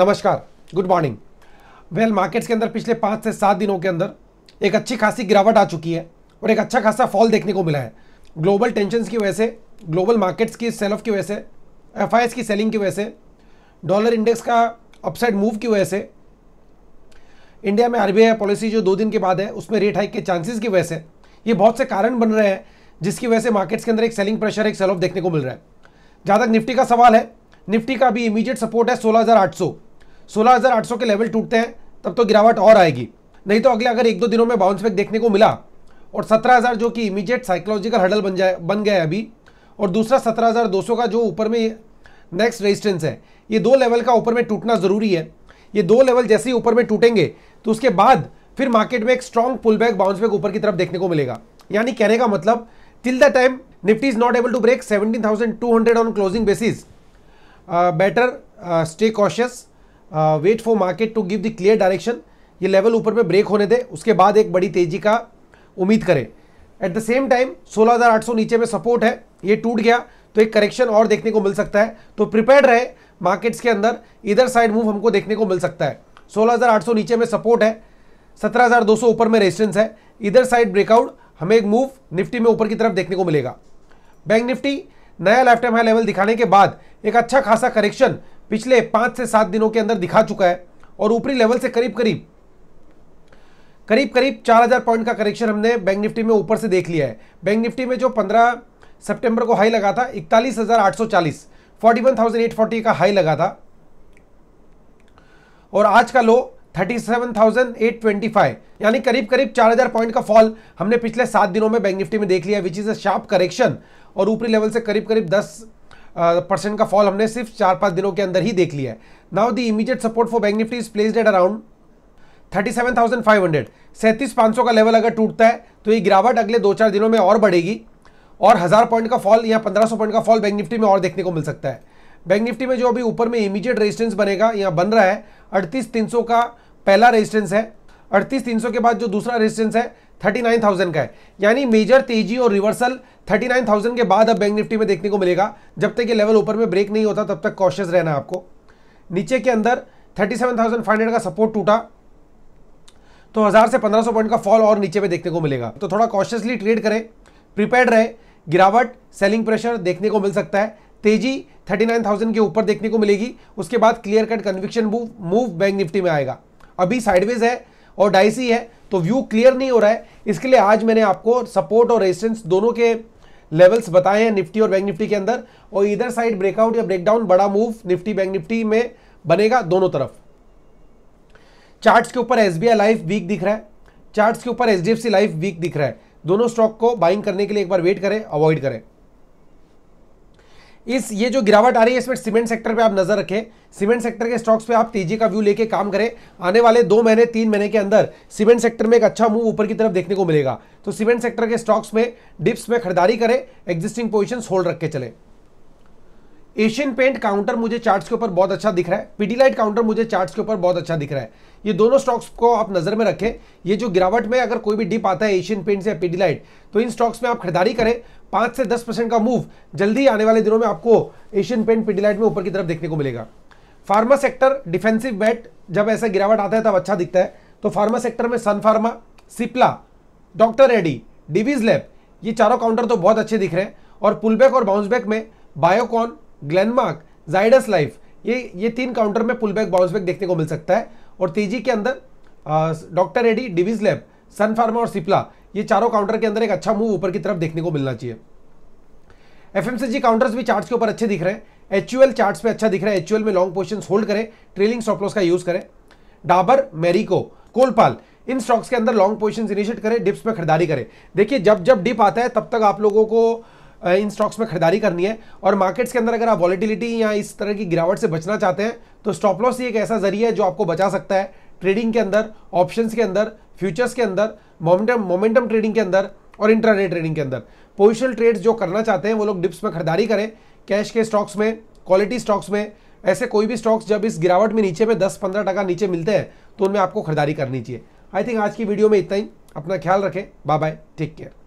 नमस्कार good morning well markets के अंदर पिछले पाँच से सात दिनों के अंदर एक अच्छी खासी गिरावट आ चुकी है और एक अच्छा खासा फॉल देखने को मिला है ग्लोबल टेंशन की वजह से ग्लोबल मार्केट्स की सेल ऑफ की वजह से एफ की सेलिंग की वजह से डॉलर इंडेक्स का अपसाइड मूव की वजह से इंडिया में आर पॉलिसी जो दो दिन के बाद है उसमें रेट हाइक के चांसेज की वजह से ये बहुत से कारण बन रहे हैं जिसकी वजह से मार्केट्स के अंदर एक सेलिंग प्रेशर एक सेल ऑफ देखने को मिल रहा है जहाँ तक निफ्टी का सवाल है निफ्टी का भी इमीडिएट सपोर्ट है सोलह 16,800 के लेवल टूटते हैं तब तो गिरावट और आएगी नहीं तो अगले अगर एक दो दिनों में बाउंस बैक देखने को मिला और 17,000 जो कि इमीडिएट साइकोलॉजिकल हडल बन जाए बन गया अभी और दूसरा 17,200 का जो ऊपर में नेक्स्ट रेजिस्टेंस है ये दो लेवल का ऊपर में टूटना ज़रूरी है ये दो लेवल जैसे ही ऊपर में टूटेंगे तो उसके बाद फिर मार्केट में एक strong pull back bounce back ऊपर की तरफ देखने को मिलेगा यानी कहने का मतलब till the time Nifty is not able to break 17,200 on closing basis better stay cautious wait for market to give the clear direction ये लेवल ऊपर पे ब्रेक होने दे उसके बाद एक बड़ी तेजी का उम्मीद करें एट द सेम टाइम 16,800 नीचे में सपोर्ट है ये टूट गया तो एक करेक्शन और देखने को मिल सकता है तो प्रिपेयर रहे मार्केट्स के अंदर इधर साइड मूव हमको देखने को मिल सकता है 16,800 नीचे में सपोर्ट है 17,200 ऊपर में रेजिस्टेंस है इधर साइड ब्रेकआउट हमें एक मूव निफ्टी में ऊपर की तरफ देखने को मिलेगा बैंक निफ्टी नया लाइफ टाइम हाई लेवल दिखाने के बाद एक अच्छा खासा करेक्शन पिछले पांच से सात दिनों के अंदर दिखा चुका है और ऊपरी लेवल से करीब करीब करीब करीब 4000 पॉइंट का करेक्शन हमने बैंक निफ्टी में ऊपर से देख लिया है बैंक निफ्टी में जो 15 सितंबर को हाई लगा था इकतालीस हज़ार आठ सौ चालीस forty one thousand eight forty का हाई लगा था और आज का low thirty seven thousand eight twenty five यानी करीब करीब चार हज़ार पॉइंट का फॉल हमने पिछले सात दिनों में बैंक निफ्टी में देख लिया which is a sharp correction और ऊपरी लेवल से करीब करीब दस परसेंट का फॉल हमने सिर्फ चार पाँच दिनों के अंदर ही देख लिया है now the immediate support for Bank Nifty is placed at around thirty seven thousand five hundred सैंतीस पाँच सौ का लेवल अगर टूटता है तो ये गिरावट अगले दो चार दिनों में और बढ़ेगी और हज़ार पॉइंट का फॉल या पंद्रह सौ पॉइंट का फॉल बैंक निफ्टी में और देखने को मिल सकता है बैंक निफ्टी में जो अभी ऊपर में इमीडिएट रेजिस्टेंस बनेगा यहाँ बन रहा है अड़तीस तीन सौ का पहला रेजिस्टेंस है अड़तीस तीन सौ के बाद जो दूसरा रेजिस्टेंस है थर्टी नाइन थाउजेंड का है यानी मेजर तेजी और रिवर्सल थर्टी नाइन थाउजेंड के बाद अब बैंक निफ्टी में देखने को मिलेगा जब तक ये लेवल ऊपर में ब्रेक नहीं होता तब तक कॉशियस रहना आपको नीचे के अंदर thirty seven thousand five hundred का सपोर्ट टूटा तो हज़ार से पंद्रह सौ पॉइंट का फॉल और नीचे में देखने को मिलेगा तो थोड़ा कॉशियसली ट्रेड करें प्रिपेयर रहे गिरावट सेलिंग प्रेशर देखने को मिल सकता है तेजी थाउजेंड के ऊपर देखने को मिलेगी उसके बाद clear cut conviction move Bank Nifty में आएगा अभी साइडवेज है और डाइसी है तो व्यू क्लियर नहीं हो रहा है इसके लिए आज मैंने आपको सपोर्ट और रेजिस्टेंस दोनों के लेवल्स बताए हैं निफ्टी और बैंक निफ्टी के अंदर और इधर साइड ब्रेकआउट या ब्रेकडाउन बड़ा मूव निफ्टी बैंक निफ्टी में बनेगा दोनों तरफ चार्ट्स के ऊपर एस बी लाइफ वीक दिख रहा है चार्ट्स के ऊपर H D F C life weak दिख रहा है दोनों स्टॉक को बाइंग करने के लिए एक बार वेट करें अवॉइड करें इस ये जो गिरावट आ रही है इसमें सीमेंट सेक्टर पे आप नजर रखें सीमेंट सेक्टर के स्टॉक्स पे आप तेजी का व्यू लेके काम करें आने वाले दो महीने तीन महीने के अंदर सीमेंट सेक्टर में एक अच्छा मूव ऊपर की तरफ देखने को मिलेगा तो सीमेंट सेक्टर के स्टॉक्स में डिप्स में खरीदारी करें एग्जिस्टिंग पोजिशन होल्ड रख के चलें एशियन पेंट काउंटर मुझे चार्ट्स के ऊपर बहुत अच्छा दिख रहा है पीडीलाइट काउंटर मुझे चार्ट्स के ऊपर बहुत अच्छा दिख रहा है ये दोनों स्टॉक्स को आप नजर में रखें ये जो गिरावट में अगर कोई भी डिप आता है एशियन पेंट या पीडीलाइट तो इन स्टॉक्स में आप खरीदारी करें पांच से दस परसेंट का मूव जल्दी आने वाले दिनों में आपको एशियन पेंट पीडीलाइट में ऊपर की तरफ देखने को मिलेगा फार्मा सेक्टर डिफेंसिव बैट जब ऐसा गिरावट आता है तब अच्छा दिखता है तो फार्मा सेक्टर में Sun Pharma Cipla doctor Reddy Divi's lab ये चारों काउंटर तो बहुत अच्छे दिख रहे हैं और पुलबैक और बाउंसबैक में बायोकॉन ग्लेनमार्क जाइडस लाइफ ये ये तीन काउंटर में पुल बैक बाउंस बैक देखने को मिल सकता है और तेजी के अंदर doctor Reddy Divi's lab Sun Pharma और सिप्ला ये चारों काउंटर के अंदर एक अच्छा मूव ऊपर की तरफ देखने को मिलना चाहिए एफ काउंटर्स भी चार्ट के ऊपर अच्छे दिख रहे हैं एच चार्ट्स पे अच्छा दिख रहा है एच में लॉन्ग पोजिशन होल्ड करें ट्रेलिंग स्टॉपलॉस का यूज करें डाबर मेरिको कोलपाल इन स्टॉक्स के अंदर लॉन्ग पोजिशन इनिशिएट करें डिप्स में खरीदारी करें देखिए जब जब डिप आता है तब तक आप लोगों को इन स्टॉक्स में खरीदारी करनी है और मार्केट्स के अंदर अगर आप वॉलिटिलिटी या इस तरह की गिरावट से बचना चाहते हैं तो स्टॉप लॉस ही एक ऐसा जरिया है जो आपको बचा सकता है ट्रेडिंग के अंदर ऑप्शन के अंदर फ्यूचर्स के अंदर मोमेंटम मोमेंटम ट्रेडिंग के अंदर और इंटरनेट ट्रेडिंग के अंदर पोजिशनल ट्रेड्स जो करना चाहते हैं वो लोग डिप्स में खरीदारी करें कैश के स्टॉक्स में क्वालिटी स्टॉक्स में ऐसे कोई भी स्टॉक्स जब इस गिरावट में नीचे में दस पंद्रह टका नीचे मिलते हैं तो उनमें आपको खरीदारी करनी चाहिए आई थिंक आज की वीडियो में इतना ही अपना ख्याल रखें बाय बाय टेक केयर